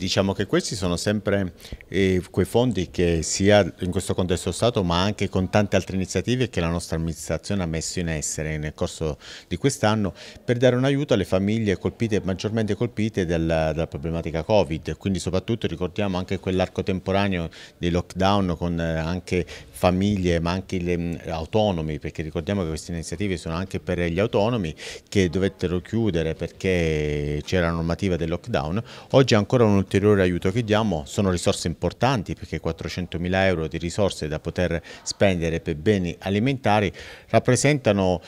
Diciamo che questi sono sempre eh, quei fondi che sia in questo contesto Stato ma anche con tante altre iniziative che la nostra amministrazione ha messo in essere nel corso di quest'anno per dare un aiuto alle famiglie colpite, maggiormente colpite dalla, dalla problematica Covid, quindi soprattutto ricordiamo anche quell'arco temporaneo dei lockdown con eh, anche famiglie ma anche gli mh, mm, autonomi perché ricordiamo che queste iniziative sono anche per gli autonomi che dovettero chiudere perché c'era la normativa del lockdown, oggi è ancora un ulteriore aiuto che diamo sono risorse importanti perché 400.000 euro di risorse da poter spendere per beni alimentari rappresentano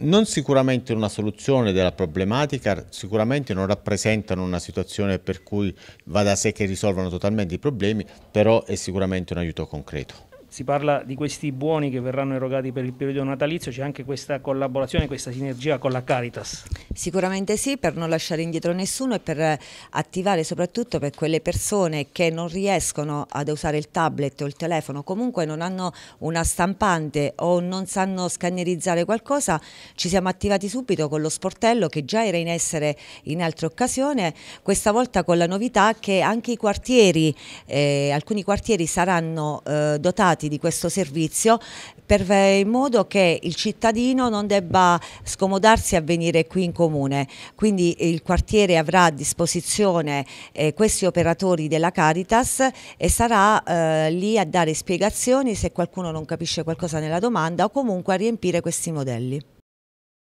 non sicuramente una soluzione della problematica, sicuramente non rappresentano una situazione per cui va da sé che risolvano totalmente i problemi, però è sicuramente un aiuto concreto si parla di questi buoni che verranno erogati per il periodo natalizio, c'è anche questa collaborazione, questa sinergia con la Caritas? Sicuramente sì, per non lasciare indietro nessuno e per attivare soprattutto per quelle persone che non riescono ad usare il tablet o il telefono, comunque non hanno una stampante o non sanno scannerizzare qualcosa, ci siamo attivati subito con lo sportello che già era in essere in altre occasioni, questa volta con la novità che anche i quartieri, eh, alcuni quartieri saranno eh, dotati dotati di questo servizio per fare in modo che il cittadino non debba scomodarsi a venire qui in comune. Quindi il quartiere avrà a disposizione eh, questi operatori della Caritas e sarà eh, lì a dare spiegazioni se qualcuno non capisce qualcosa nella domanda o comunque a riempire questi modelli.